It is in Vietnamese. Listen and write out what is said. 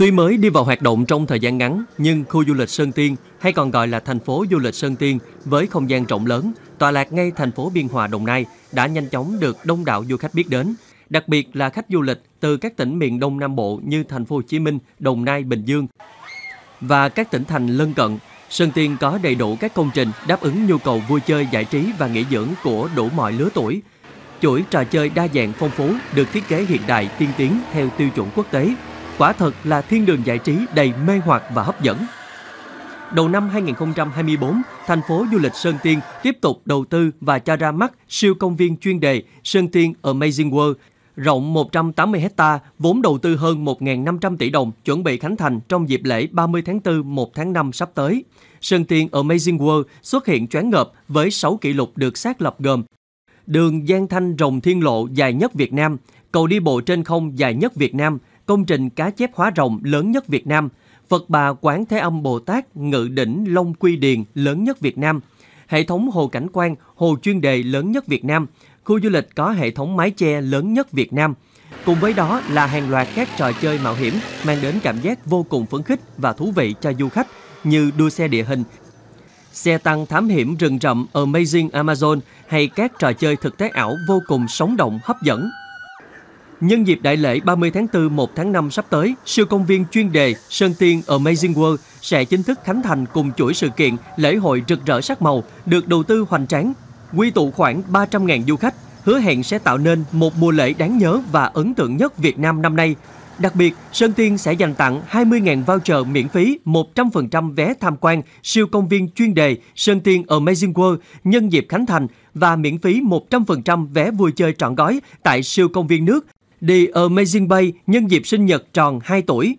Tuy mới đi vào hoạt động trong thời gian ngắn, nhưng khu du lịch Sơn Tiên hay còn gọi là thành phố du lịch Sơn Tiên với không gian rộng lớn, tọa lạc ngay thành phố Biên Hòa Đồng Nai đã nhanh chóng được đông đảo du khách biết đến, đặc biệt là khách du lịch từ các tỉnh miền Đông Nam Bộ như thành phố Hồ Chí Minh, Đồng Nai, Bình Dương và các tỉnh thành lân cận. Sơn Tiên có đầy đủ các công trình đáp ứng nhu cầu vui chơi, giải trí và nghỉ dưỡng của đủ mọi lứa tuổi. Chuỗi trò chơi đa dạng phong phú được thiết kế hiện đại tiên tiến theo tiêu chuẩn quốc tế quả thật là thiên đường giải trí đầy mê hoặc và hấp dẫn. Đầu năm 2024, thành phố du lịch Sơn Tiên tiếp tục đầu tư và cho ra mắt siêu công viên chuyên đề Sơn Tiên Amazing World rộng 180 ha, vốn đầu tư hơn 1.500 tỷ đồng, chuẩn bị khánh thành trong dịp lễ 30 tháng 4, 1 tháng 5 sắp tới. Sơn Tiên Amazing World xuất hiện choáng ngợp với 6 kỷ lục được xác lập gồm đường Giang Thanh Rồng Thiên Lộ dài nhất Việt Nam, cầu đi bộ trên không dài nhất Việt Nam, công trình cá chép hóa rồng lớn nhất Việt Nam, Phật bà Quán Thế Âm Bồ Tát Ngự Đỉnh Long Quy Điền lớn nhất Việt Nam, hệ thống hồ cảnh quan, hồ chuyên đề lớn nhất Việt Nam, khu du lịch có hệ thống mái che lớn nhất Việt Nam. Cùng với đó là hàng loạt các trò chơi mạo hiểm mang đến cảm giác vô cùng phấn khích và thú vị cho du khách như đua xe địa hình, xe tăng thám hiểm rừng rậm Amazing Amazon hay các trò chơi thực tế ảo vô cùng sống động hấp dẫn Nhân dịp đại lễ 30 tháng 4 1 tháng 5 sắp tới, siêu công viên chuyên đề Sơn Tiên Amazing World sẽ chính thức khánh thành cùng chuỗi sự kiện lễ hội rực rỡ sắc màu được đầu tư hoành tráng, quy tụ khoảng 300.000 du khách, hứa hẹn sẽ tạo nên một mùa lễ đáng nhớ và ấn tượng nhất Việt Nam năm nay. Đặc biệt, Sơn Tiên sẽ dành tặng 20.000 voucher miễn phí 100% vé tham quan siêu công viên chuyên đề Sơn Tiên Amazing World nhân dịp khánh thành và miễn phí 100% vé vui chơi trọn gói tại siêu công viên nước The Amazing Bay nhân dịp sinh nhật tròn 2 tuổi.